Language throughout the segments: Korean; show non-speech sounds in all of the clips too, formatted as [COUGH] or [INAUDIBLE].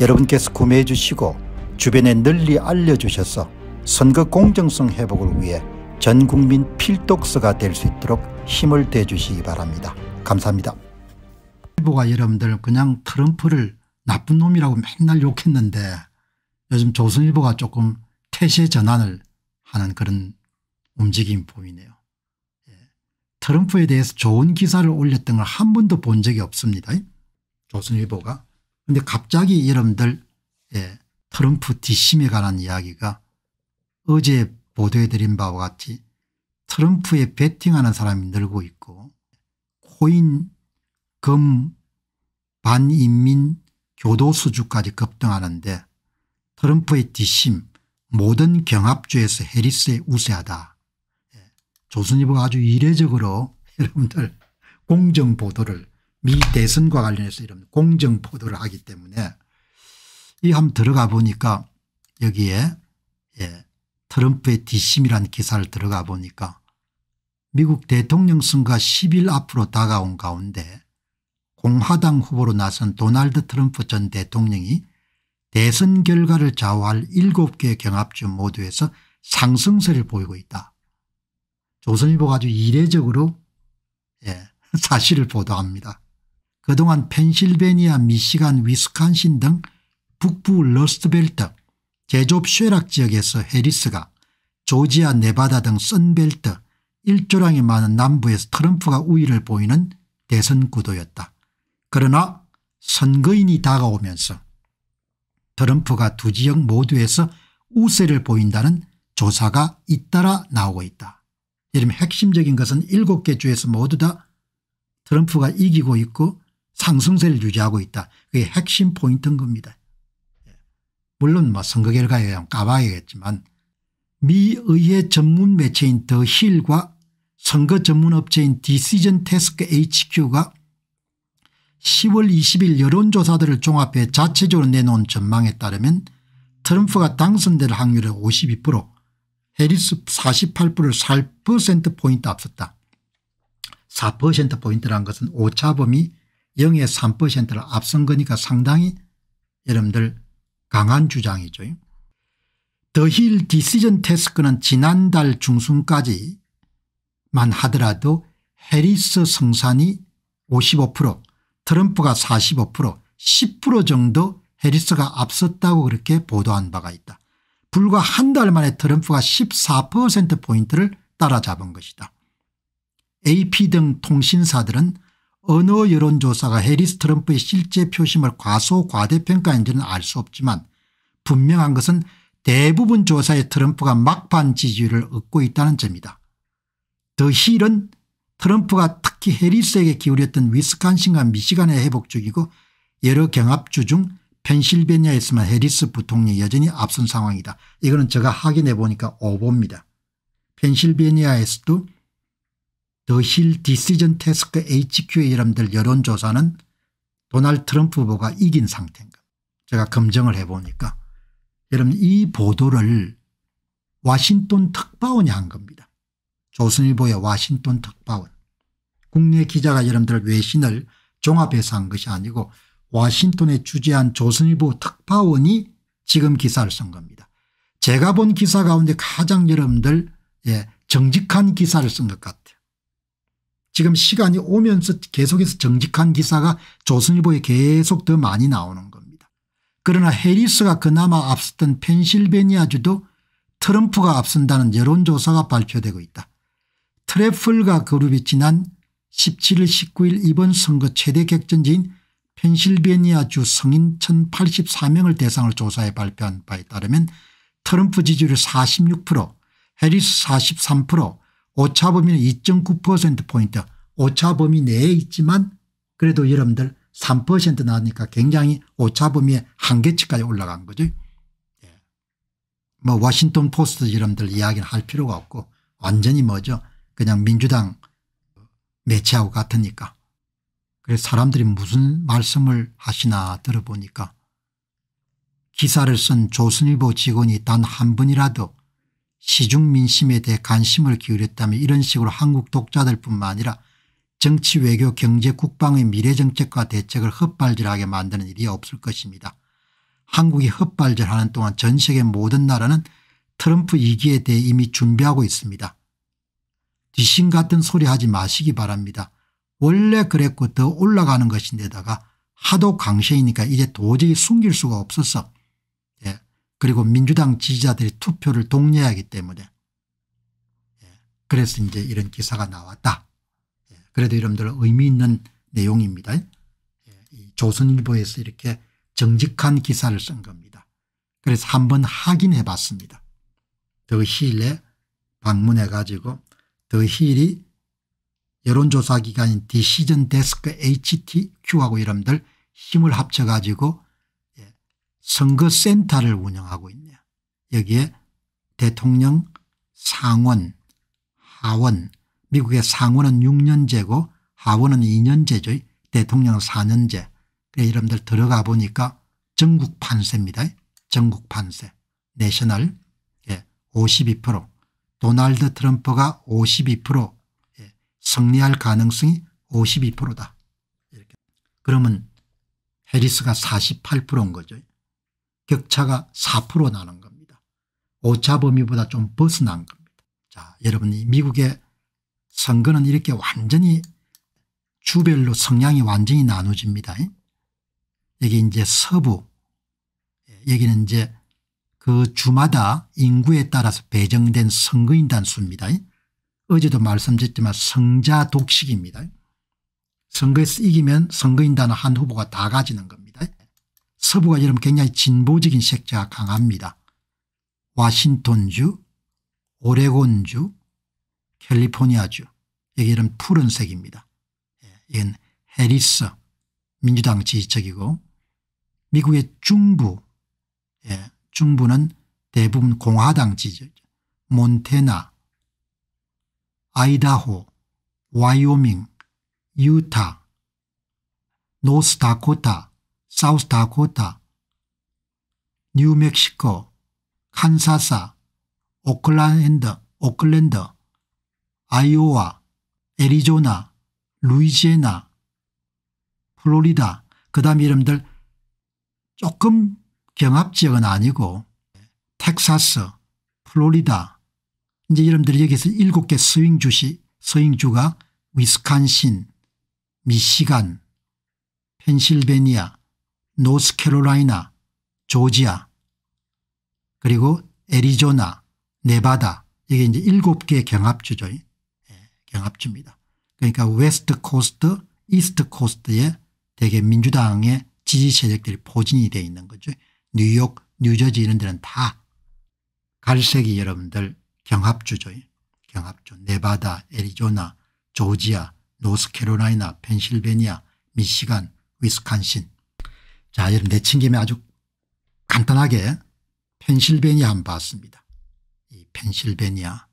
여러분께서 구매해 주시고 주변에 널리 알려주셔서 선거 공정성 회복을 위해 전국민 필독서가 될 수 있도록 힘을 대주시기 바랍니다. 감사합니다. 일부가 여러분들 그냥 트럼프를 나쁜 놈이라고 맨날 욕했는데 요즘 조선일보가 조금 태세 전환을 하는 그런 움직임 보이네요. 예. 트럼프에 대해서 좋은 기사를 올렸던 걸 한 번도 본 적이 없습니다. 조선일보가. 그런데 갑자기 여러분들 예, 트럼프 뒷심에 관한 이야기가 어제 보도해 드린 바와 같이 트럼프에 베팅하는 사람이 늘고 있고 코인 금 반인민 교도 수주까지 급등하는데 트럼프의 뒷심 모든 경합주에서 해리스에 우세하다. 예, 조선일보가 아주 이례적으로 [LAUGHS] 여러분들 공정 보도를 미 대선과 관련해서 이런 공정 포도를 하기 때문에 이 한번 들어가 보니까 여기에 예, 트럼프의 뒷심이라는 기사를 들어가 보니까 미국 대통령 선거 10일 앞으로 다가온 가운데 공화당 후보로 나선 도널드 트럼프 전 대통령이 대선 결과를 좌우할 7개 경합주 모두에서 상승세를 보이고 있다. 조선일보가 아주 이례적으로 예, [LAUGHS] 사실을 보도합니다. 그동안 펜실베니아 미시간 위스칸신등 북부 러스트벨트 제조업 쇠락 지역에서 해리스가 조지아 네바다 등 선벨트 일조량이 많은 남부에서 트럼프가 우위를 보이는 대선 구도였다. 그러나 선거인이 다가오면서 트럼프가 두 지역 모두에서 우세를 보인다는 조사가 잇따라 나오고 있다. 예를 핵심적인 것은 7개 주에서 모두 다 트럼프가 이기고 있고 상승세를 유지하고 있다. 그게 핵심 포인트인 겁니다. 물론 뭐 선거 결과에 의하면 까봐야겠지만 미의회 전문 매체인 더 힐과 선거 전문 업체인 디시전 테스크 hq가 10월 20일 여론조사들을 종합해 자체적으로 내놓은 전망에 따르면 트럼프가 당선될 확률은 52% 해리스 48%를 4%포인트 앞섰다. 4%포인트란 것은 오차범위 0의 3%를 앞선 거니까 상당히 여러분들 강한 주장이죠. 더 힐 디시전 테스크는 지난달 중순까지만 하더라도 해리스 성산이 55% 트럼프가 45% 10% 정도 해리스가 앞섰다고 그렇게 보도한 바가 있다. 불과 한 달 만에 트럼프가 14%포인트를 따라잡은 것이다. AP 등 통신사들은 어느 여론조사가 해리스 트럼프의 실제 표심을 과소 과대평가인지는 알 수 없지만 분명한 것은 대부분 조사에 트럼프가 막판 지지율을 얻고 있다는 점이다. 더 힐은 트럼프가 특히 해리스에게 기울였던 위스칸신과 미시간의 회복 중이고 여러 경합주 중 펜실베니아에서만 해리스 부통령이 여전히 앞선 상황이다. 이거는 제가 확인해 보니까 오보입니다. 펜실베니아에서도 더힐 디시전 테스크 HQ의 러분들 여론조사는 도널드 트럼프 후보가 이긴 상태인 가 제가 검증을 해보니까 여러분 이 보도를 와싱톤 특파원이 한 겁니다. 조선일보의 와싱톤 특파원. 국내 기자가 여러분들 외신을 종합해서 한 것이 아니고 와싱톤에 주재한 조선일보 특파원이 지금 기사를 쓴 겁니다. 제가 본 기사 가운데 가장 여러분들 예, 정직한 기사를 쓴 것 같아요. 지금 시간이 오면서 계속해서 정직한 기사가 조선일보에 계속 더 많이 나오는 겁니다. 그러나 해리스가 그나마 앞섰던 펜실베니아주도 트럼프가 앞선다는 여론조사가 발표되고 있다. 트래플과 그룹이 지난 17일 19일 이번 선거 최대 객전지인 펜실베니아주 성인 1084명을 대상을 조사해 발표한 바에 따르면 트럼프 지지율 46% 해리스 43% 오차범위는 2.9%포인트 오차범위 내에 있지만 그래도 여러분들 3% 나오니까 굉장히 오차범위의 한계치까지 올라간 거죠. 예. 뭐 워싱턴 포스트 여러분들 이야기는 할 필요가 없고 완전히 뭐죠 그냥 민주당 매체하고 같으니까 그래서 사람들이 무슨 말씀을 하시나 들어보니까 기사를 쓴 조선일보 직원이 단 한 분이라도 시중 민심에 대해 관심을 기울였다면 이런 식으로 한국 독자들뿐만 아니라 정치 외교 경제 국방의 미래정책과 대책을 헛발질하게 만드는 일이 없을 것입니다. 한국이 헛발질하는 동안 전 세계 모든 나라는 트럼프 2기에 대해 이미 준비하고 있습니다. 귀신 같은 소리 하지 마시기 바랍니다. 원래 그랬고 더 올라가는 것인데다가 하도 강세이니까 이제 도저히 숨길 수가 없었어 그리고 민주당 지지자들이 투표를 독려하기 때문에 예, 그래서 이제 이런 기사가 나왔다. 예, 그래도 여러분들 의미 있는 내용입니다. 예, 조선일보에서 이렇게 정직한 기사를 쓴 겁니다. 그래서 한번 확인해 봤습니다. 더힐에 방문해 가지고 더힐이 여론조사기관인 디시전 데스크 HTQ하고 여러분들 힘을 합쳐 가지고 선거센터를 운영하고 있네요. 여기에 대통령 상원 하원 미국의 상원은 6년제고 하원은 2년제죠. 대통령 4년제. 그래 이름들 들어가 보니까 전국 판세입니다. 전국 판세. 내셔널 예, 52% 도널드 트럼프가 52% 예, 승리할 가능성이 52%다. 이렇게. 그러면 해리스가 48%인 거죠. 격차가 4% 나는 겁니다. 오차 범위보다 좀 벗어난 겁니다. 자, 여러분이 미국의 선거는 이렇게 완전히 주별로 성향이 완전히 나눠집니다. 여기 이제 서부 여기는 이제 그 주마다 인구에 따라서 배정된 선거인단 수입니다. 어제도 말씀드렸지만 성자 독식입니다. 선거에서 이기면 선거인단 한 후보가 다 가지는 겁니다. 서부가 이런 굉장히 진보적인 색자가 강합니다. 와싱턴주, 오레곤주, 캘리포니아주 여기 이런 푸른색입니다. 예, 이건 해리스 민주당 지지적이고 미국의 중부 예, 중부는 대부분 공화당 지지적 몬테나 아이다호 와이오밍 유타 노스다코타 사우스다코타, 뉴멕시코, 칸사사, 오클라핸드 오클랜드, 아이오와, 애리조나, 루이지애나, 플로리다 그 다음 이름들 조금 경합지역은 아니고 텍사스, 플로리다 이제 이름들이 여기서 일곱 개스윙주시스윙주가위스칸신 미시간, 펜실베니아, 노스캐롤라이나, 조지아, 그리고 애리조나, 네바다 이게 이제 일곱 개 경합주죠. 예, 경합주입니다. 그러니까 웨스트 코스트, 이스트 코스트에 대개 민주당의 지지 세력들이 포진이 되어 있는 거죠. 뉴욕, 뉴저지 이런 데는 다 갈색이 여러분들 경합주죠. 예, 경합주. 네바다, 애리조나, 조지아, 노스캐롤라이나, 펜실베니아, 미시간, 위스콘신 자 여러분 내친김에 아주 간단하게 펜실베니아 한 번 봤습니다. 이 펜실베니아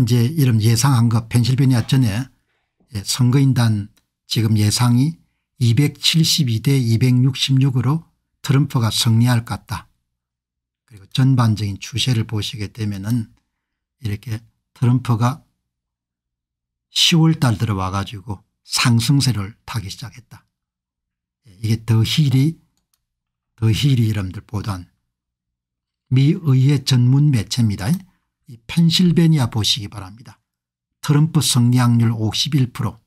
이제 이런 예상한 것 펜실베니아 전에 예, 선거인단 지금 예상이 272대 266으로 트럼프가 승리할 것 같다. 그리고 전반적인 추세를 보시게 되면은 이렇게 트럼프가 10월 달 들어와 가지고 상승세를 타기 시작했다. 이게 더 힐이 더 힐이 여러분들 보던 미의회 전문 매체입니다. 이 펜실베니아 보시기 바랍니다. 트럼프 성리률51%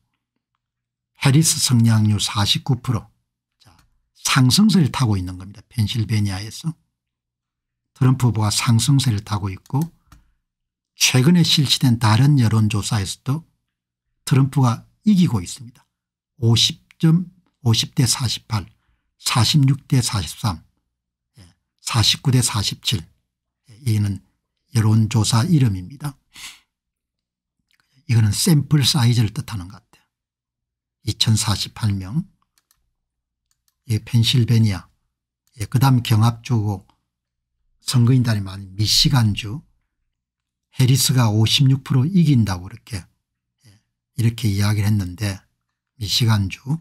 해리스 성리률49% 자, 상승세를 타고 있는 겁니다. 펜실베니아에서 트럼프 후보가 상승세를 타고 있고 최근에 실시된 다른 여론조사에서도 트럼프가 이기고 있습니다. 50. 50대 48, 46대 43, 49대 47. 이는 여론조사 이름입니다. 이거는 샘플 사이즈를 뜻하는 것 같아요. 2048명. 예, 펜실베니아. 예, 그 다음 경합주고 선거인단이 많은 미시간주. 해리스가 56% 이긴다고 이렇게 예, 이렇게 이야기를 했는데 미시간주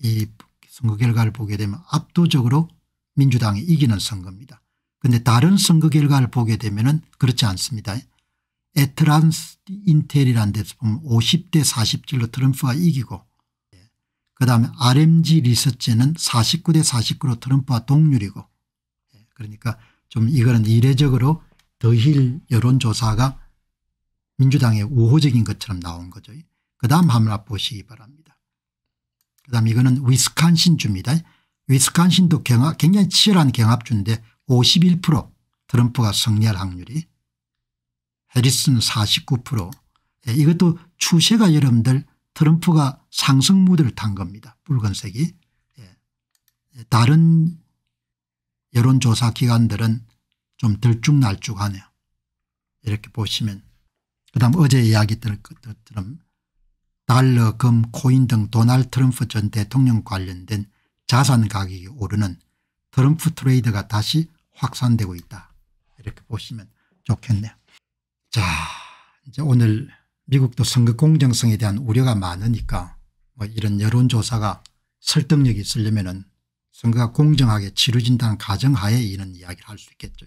이 선거 결과를 보게 되면 압도적으로 민주당이 이기는 선거입니다. 그런데 다른 선거 결과를 보게 되면 그렇지 않습니다. 에트란스 인텔이라는 데서 보면 50대 47로 트럼프가 이기고 그다음에 RMG 리서치는 49대 49로 트럼프와 동률이고 그러니까 좀 이거는 이례적으로 더힐 여론조사가 민주당의 우호적인 것처럼 나온 거죠. 그 다음 한번 보시기 바랍니다. 그다음 에 이거는 위스칸신주입니다 위스콘신도 경합, 굉장히 치열한 경합주인데 51% 트럼프가 승리할 확률이 해리슨 49% 예, 이것도 추세가 여러분들 트럼프가 상승 무드를 탄 겁니다. 붉은색이 예, 예. 다른 여론조사 기관들은 좀 들쭉날쭉하네요. 이렇게 보시면 그다음 어제 이야기 들은 것처럼 달러, 금, 코인 등 도널드 트럼프 전 대통령 관련된 자산 가격이 오르는 트럼프 트레이드가 다시 확산되고 있다. 이렇게 보시면 좋겠네요. 자 이제 오늘 미국도 선거 공정성에 대한 우려가 많으니까 뭐 이런 여론조사가 설득력이 있으려면 은 선거가 공정하게 치러진다는 가정하에 이런 이야기를 할 수 있겠죠.